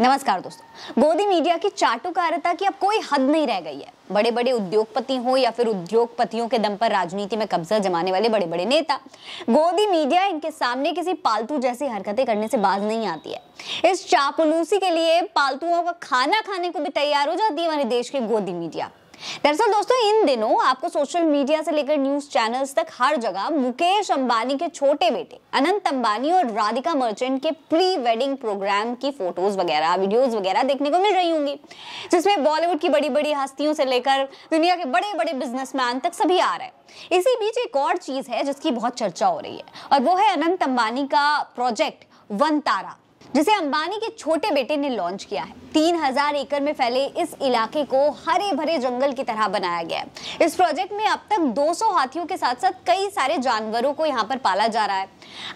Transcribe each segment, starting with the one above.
नमस्कार दोस्तों गोदी मीडिया की चाटुकारिता की अब कोई हद नहीं रह गई है बड़े बड़े उद्योगपति हो या फिर उद्योगपतियों के दम पर राजनीति में कब्जा जमाने वाले बड़े बड़े नेता गोदी मीडिया इनके सामने किसी पालतू जैसी हरकतें करने से बाज नहीं आती है इस चापलूसी के लिए पालतुओं का खाना खाने को भी तैयार हो जाती है हमारे देश की गोदी मीडिया दरअसल दोस्तों इन दिनों आपको सोशल मीडिया से लेकर न्यूज चैनल्स तक हर जगह मुकेश अंबानी के छोटे बेटे अनंत अंबानी और राधिका मर्चेंट के प्री वेडिंग प्रोग्राम की फोटोज वगैरह वीडियोस वगैरह देखने को मिल रही होंगी जिसमें बॉलीवुड की बड़ी बड़ी हस्तियों से लेकर दुनिया के बड़े बड़े बिजनेसमैन तक सभी आ रहे हैं इसी बीच एक और चीज है जिसकी बहुत चर्चा हो रही है और वो है अनंत अंबानी का प्रोजेक्ट वन तारा जिसे अंबानी के छोटे बेटे ने लॉन्च किया है हजार एकड़ में फैले इस इलाके को हरे भरे जंगल की तरह बनाया गया है इस प्रोजेक्ट में अब तक 200 हाथियों के साथ साथ कई सारे जानवरों को यहाँ पर पाला जा रहा है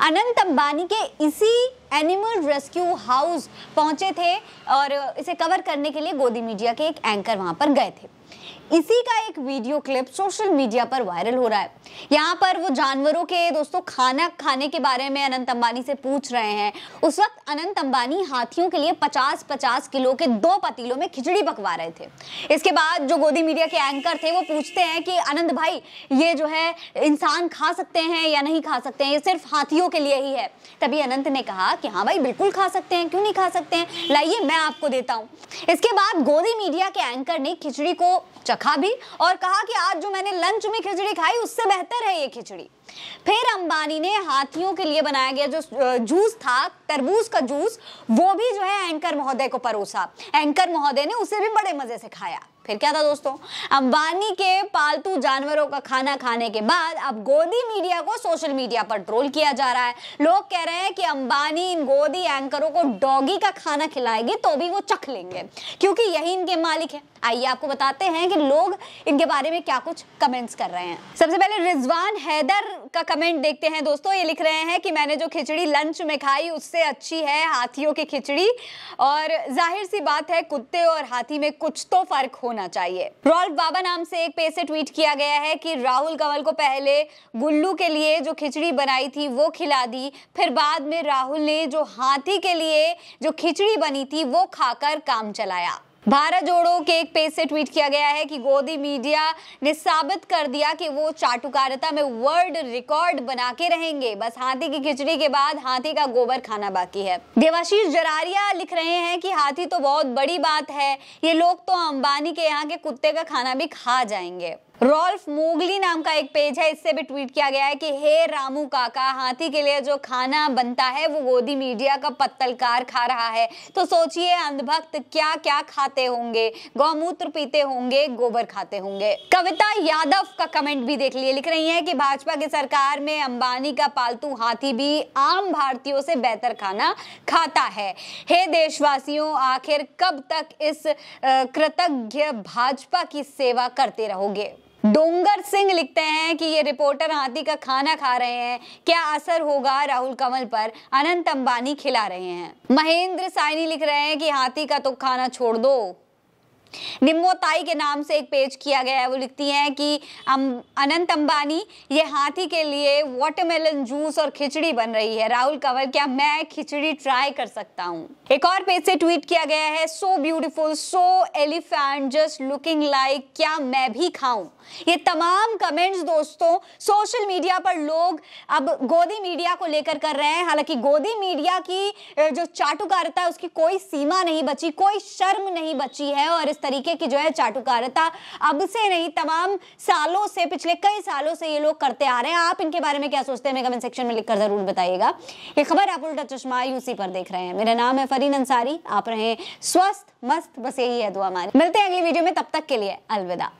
अनंत अंबानी के इसी एनिमल रेस्क्यू हाउस पहुंचे थे और इसे कवर करने के लिए गोदी मीडिया के एक एंकर वहां पर गए थे इसी का एक वीडियो क्लिप सोशल मीडिया पर वायरल हो रहा है यहाँ पर वो जानवरों के दोस्तों खाना खाने के बारे में अनंत अंबानी से पूछ रहे हैं उस वक्त अनंत अंबानी हाथियों के लिए 50-50 किलो के दो पतीलों में खिचड़ी पकवा रहे थे इसके बाद जो गोदी मीडिया के एंकर थे वो पूछते हैं कि अनंत भाई ये जो है इंसान खा सकते हैं या नहीं खा सकते हैं ये सिर्फ हाथियों के लिए ही है तभी अनंत ने कहा कि हाँ भाई बिल्कुल खा सकते हैं क्यों नहीं खा सकते हैं लाइए मैं आपको देता हूँ इसके बाद गोदी मीडिया के एंकर ने खिचड़ी को चखा भी और कहा कि आज जो मैंने लंच में खिचड़ी खाई उससे बेहतर है ये खिचड़ी फिर अंबानी ने हाथियों के लिए बनाया गया जो जूस था तरबूज का जूस वो भी जो है एंकर महोदय को परोसा एंकर महोदय ने उसे भी बड़े मजे से खाया फिर क्या था दोस्तों अंबानी के पालतू जानवरों का खाना खाने के बाद अब गोदी मीडिया को सोशल मीडिया पर ट्रोल किया जा रहा है लोग कह रहे हैं कि अंबानी इन गोदी एंकरों को डॉगी का खाना खिलाएगी तो भी वो चख लेंगे क्योंकि यही इनके मालिक है आइए आपको बताते हैं कि लोग इनके बारे में क्या कुछ कमेंट्स कर रहे हैं सबसे पहले रिजवान हैदर का कमेंट देखते हैं दोस्तों ये लिख रहे हैं कि मैंने जो खिचड़ी लंच में खाई उससे अच्छी है हाथियों की खिचड़ी और जाहिर सी बात है कुत्ते और हाथी में कुछ तो फर्क होना होना चाहिए रॉल्फ बाबा नाम से एक पेज से ट्वीट किया गया है कि राहुल कंवल को पहले गुल्लू के लिए जो खिचड़ी बनाई थी वो खिला दी फिर बाद में राहुल ने जो हाथी के लिए जो खिचड़ी बनी थी वो खाकर काम चलाया भारत जोड़ो के एक पेज से ट्वीट किया गया है कि गोदी मीडिया ने साबित कर दिया कि वो चाटुकारिता में वर्ल्ड रिकॉर्ड बना के रहेंगे बस हाथी की खिचड़ी के बाद हाथी का गोबर खाना बाकी है देवाशीष जरारिया लिख रहे हैं कि हाथी तो बहुत बड़ी बात है ये लोग तो अंबानी के यहाँ के कुत्ते का खाना भी खा जाएंगे रॉल्फ मोगली नाम का एक पेज है इससे भी ट्वीट किया गया है कि हे रामू काका हाथी के लिए जो खाना बनता है वो गोदी मीडिया का पत्तलकार खा रहा है तो सोचिए अंधभक्त क्या क्या खाते होंगे गौमूत्र पीते होंगे गोबर खाते होंगे कविता यादव का कमेंट भी देख लिए लिख रही है कि भाजपा की सरकार में अंबानी का पालतू हाथी भी आम भारतीयों से बेहतर खाना खाता है हे देशवासियों आखिर कब तक इस कृतज्ञ भाजपा की सेवा करते रहोगे डोंगर सिंह लिखते हैं कि ये रिपोर्टर हाथी का खाना खा रहे हैं क्या असर होगा राहुल कमल पर अनंत अंबानी खिला रहे हैं महेंद्र साइनी लिख रहे हैं कि हाथी का तो खाना छोड़ दो निम्बोताई के नाम से एक पेज किया गया है वो लिखती हैं कि अं, अनंत अंबानी ये हाथी के लिए वाटरमेलन जूस और खिचड़ी बन रही है राहुल कंवल क्या मैं खिचड़ी ट्राई कर सकता हूँ एक और पेज से ट्वीट किया गया है so beautiful so elephant just looking like क्या मैं भी खाऊं ये तमाम कमेंट्स दोस्तों सोशल मीडिया पर लोग अब गोदी मीडिया को लेकर कर रहे हैं हालांकि गोदी मीडिया की जो चाटुकारिता है उसकी कोई सीमा नहीं बची कोई शर्म नहीं बची है और इस तरीके की जो है चाटुकारिता अब से नहीं तमाम सालों से पिछले कई सालों से ये लोग करते आ रहे हैं आप इनके बारे में क्या सोचते हैं कमेंट सेक्शन में लिखकर जरूर बताइएगा ये खबर आप उल्टा चश्मा यूसी पर देख रहे हैं मेरा नाम है मरीन अंसारी आप रहे स्वस्थ मस्त बस यही है दुआ हमारी मिलते हैं अगली वीडियो में तब तक के लिए अलविदा